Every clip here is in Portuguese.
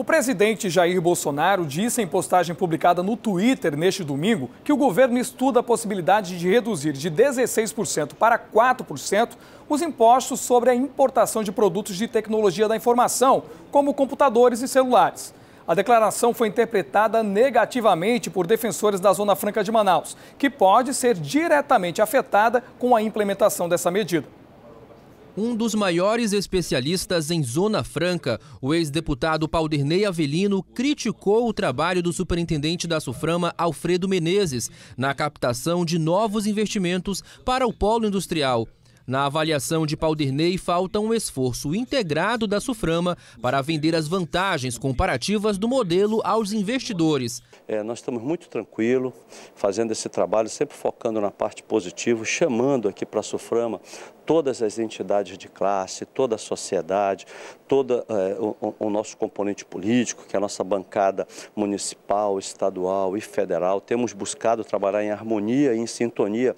O presidente Jair Bolsonaro disse em postagem publicada no Twitter neste domingo que o governo estuda a possibilidade de reduzir de 16% para 4% os impostos sobre a importação de produtos de tecnologia da informação, como computadores e celulares. A declaração foi interpretada negativamente por defensores da Zona Franca de Manaus, que pode ser diretamente afetada com a implementação dessa medida. Um dos maiores especialistas em Zona Franca, o ex-deputado Paulderney Avelino criticou o trabalho do superintendente da Suframa, Alfredo Menezes, na captação de novos investimentos para o polo industrial. Na avaliação de Paldirney, falta um esforço integrado da Suframa para vender as vantagens comparativas do modelo aos investidores. É, nós estamos muito tranquilos fazendo esse trabalho, sempre focando na parte positiva, chamando aqui para a Suframa todas as entidades de classe, toda a sociedade, todo é, o, o, nosso componente político, que é a nossa bancada municipal, estadual e federal. Temos buscado trabalhar em harmonia e em sintonia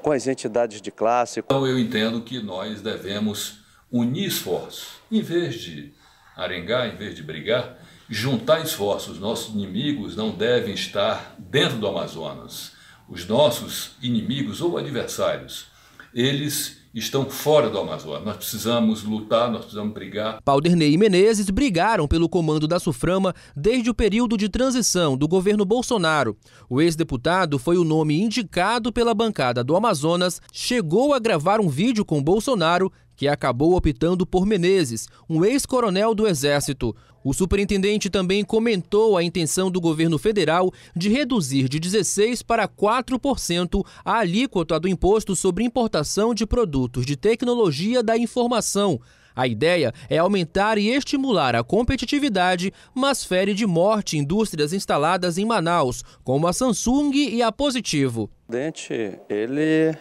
com as entidades de classe. Então, entendo que nós devemos unir esforços. Em vez de arengar, em vez de brigar, juntar esforços. Nossos inimigos não devem estar dentro do Amazonas. Os nossos inimigos ou adversários, eles estão fora do Amazonas. Nós precisamos lutar, nós precisamos brigar. Paulderney e Menezes brigaram pelo comando da SUFRAMA desde o período de transição do governo Bolsonaro. O ex-deputado foi o nome indicado pela bancada do Amazonas, chegou a gravar um vídeo com Bolsonaro que acabou optando por Menezes, um ex-coronel do Exército. O superintendente também comentou a intenção do governo federal de reduzir de 16% para 4% a alíquota do imposto sobre importação de produtos de tecnologia da informação. A ideia é aumentar e estimular a competitividade, mas fere de morte indústrias instaladas em Manaus, como a Samsung e a Positivo. O presidente, ele,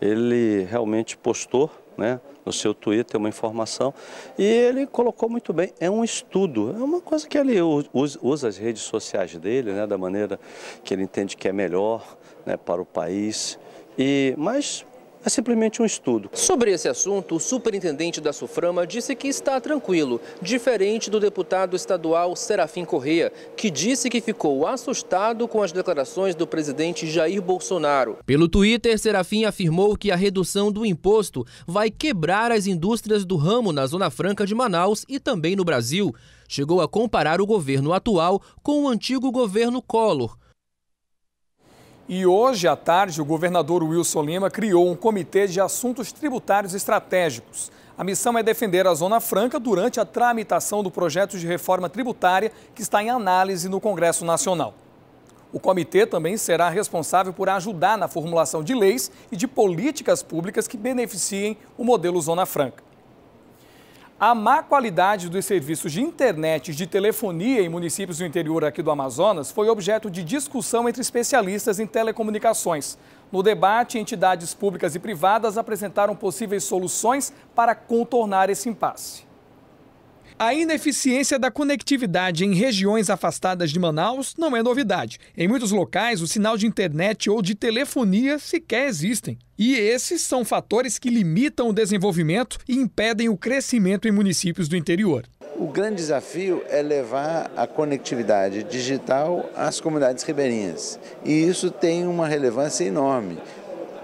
ele realmente postou né, no seu Twitter uma informação. E ele colocou muito bem, é um estudo, é uma coisa que ele usa as redes sociais dele, né, da maneira que ele entende que é melhor né, para o país. E, mas é simplesmente um estudo. Sobre esse assunto, o superintendente da Suframa disse que está tranquilo, diferente do deputado estadual Serafim Correa, que disse que ficou assustado com as declarações do presidente Jair Bolsonaro. Pelo Twitter, Serafim afirmou que a redução do imposto vai quebrar as indústrias do ramo na Zona Franca de Manaus e também no Brasil. Chegou a comparar o governo atual com o antigo governo Collor, e hoje à tarde, o governador Wilson Lima criou um comitê de assuntos tributários estratégicos. A missão é defender a Zona Franca durante a tramitação do projeto de reforma tributária que está em análise no Congresso Nacional. O comitê também será responsável por ajudar na formulação de leis e de políticas públicas que beneficiem o modelo Zona Franca a má qualidade dos serviços de internet e de telefonia em municípios do interior aqui do Amazonas foi objeto de discussão entre especialistas em telecomunicações. No debate, entidades públicas e privadas apresentaram possíveis soluções para contornar esse impasse. A ineficiência da conectividade em regiões afastadas de Manaus não é novidade. Em muitos locais, o sinal de internet ou de telefonia sequer existem. E esses são fatores que limitam o desenvolvimento e impedem o crescimento em municípios do interior. O grande desafio é levar a conectividade digital às comunidades ribeirinhas. E isso tem uma relevância enorme,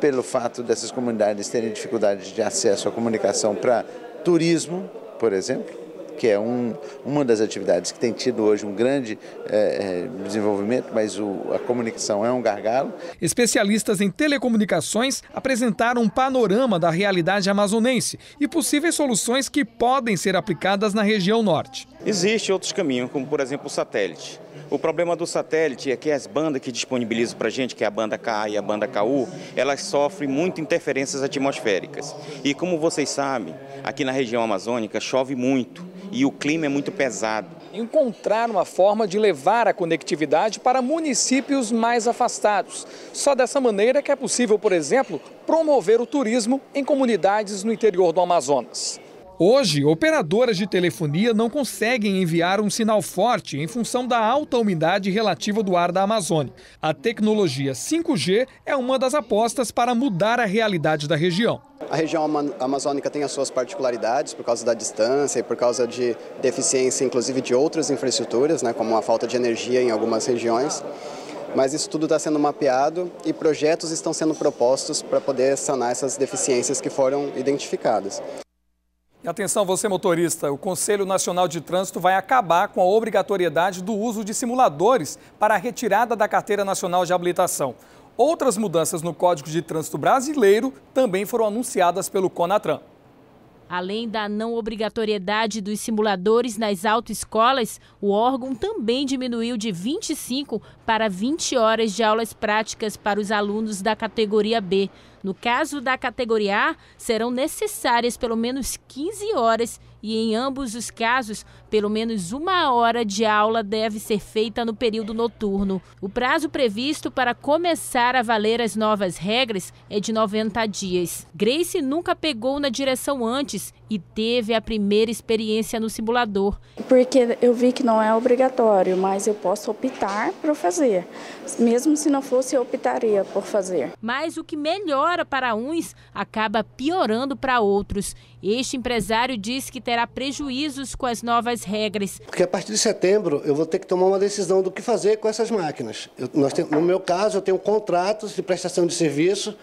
pelo fato dessas comunidades terem dificuldades de acesso à comunicação para turismo, por exemplo, que é um, uma das atividades que tem tido hoje um grande é, desenvolvimento, mas o, a comunicação é um gargalo. Especialistas em telecomunicações apresentaram um panorama da realidade amazonense e possíveis soluções que podem ser aplicadas na região norte. Existem outros caminhos, como por exemplo o satélite. O problema do satélite é que as bandas que disponibilizam para a gente, que é a banda K e a banda KU, elas sofrem muito interferências atmosféricas. E como vocês sabem, Aqui na região amazônica chove muito e o clima é muito pesado. Encontrar uma forma de levar a conectividade para municípios mais afastados. Só dessa maneira que é possível, por exemplo, promover o turismo em comunidades no interior do Amazonas. Hoje, operadoras de telefonia não conseguem enviar um sinal forte em função da alta umidade relativa do ar da Amazônia. A tecnologia 5G é uma das apostas para mudar a realidade da região. A região amazônica tem as suas particularidades por causa da distância e por causa de deficiência, inclusive, de outras infraestruturas, né, como a falta de energia em algumas regiões mas isso tudo está sendo mapeado e projetos estão sendo propostos para poder sanar essas deficiências que foram identificadas. E atenção, você motorista, o Conselho Nacional de Trânsito vai acabar com a obrigatoriedade do uso de simuladores para a retirada da Carteira Nacional de Habilitação. Outras mudanças no Código de Trânsito Brasileiro também foram anunciadas pelo Conatran. Além da não obrigatoriedade dos simuladores nas autoescolas, o órgão também diminuiu de 25 para 20 horas de aulas práticas para os alunos da categoria B. No caso da categoria A, serão necessárias pelo menos 15 horas e, em ambos os casos, pelo menos uma hora de aula deve ser feita no período noturno. O prazo previsto para começar a valer as novas regras é de 90 dias. Grace nunca pegou na direção antes e teve a primeira experiência no simulador. Porque eu vi que não é obrigatório, mas eu posso optar por fazer. Mesmo se não fosse, eu optaria por fazer. Mas o que melhora para uns acaba piorando para outros. Este empresário diz que terá prejuízos com as novas regras. Porque a partir de setembro eu vou ter que tomar uma decisão do que fazer com essas máquinas. Eu, tem, no meu caso, eu tenho contratos de prestação de serviço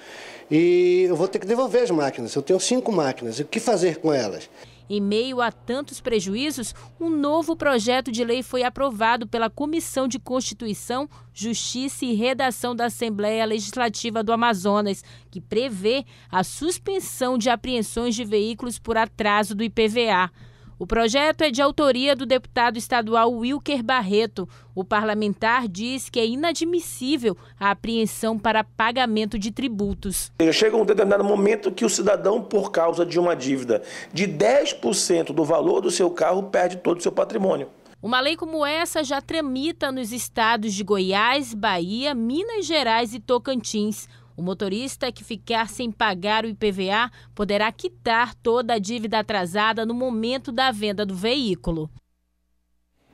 e eu vou ter que devolver as máquinas. Eu tenho cinco máquinas. o que fazer com elas? Em meio a tantos prejuízos, um novo projeto de lei foi aprovado pela Comissão de Constituição, Justiça e Redação da Assembleia Legislativa do Amazonas, que prevê a suspensão de apreensões de veículos por atraso do IPVA. O projeto é de autoria do deputado estadual Wilker Barreto. O parlamentar diz que é inadmissível a apreensão para pagamento de tributos. Chega um determinado momento que o cidadão, por causa de uma dívida de 10% do valor do seu carro, perde todo o seu patrimônio. Uma lei como essa já tramita nos estados de Goiás, Bahia, Minas Gerais e Tocantins. O motorista que ficar sem pagar o IPVA poderá quitar toda a dívida atrasada no momento da venda do veículo.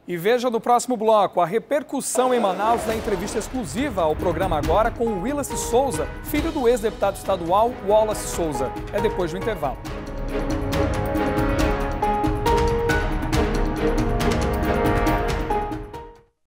E veja no próximo bloco a repercussão em Manaus da entrevista exclusiva ao programa Agora com o Willis Souza, filho do ex-deputado estadual Wallace Souza. É depois do intervalo.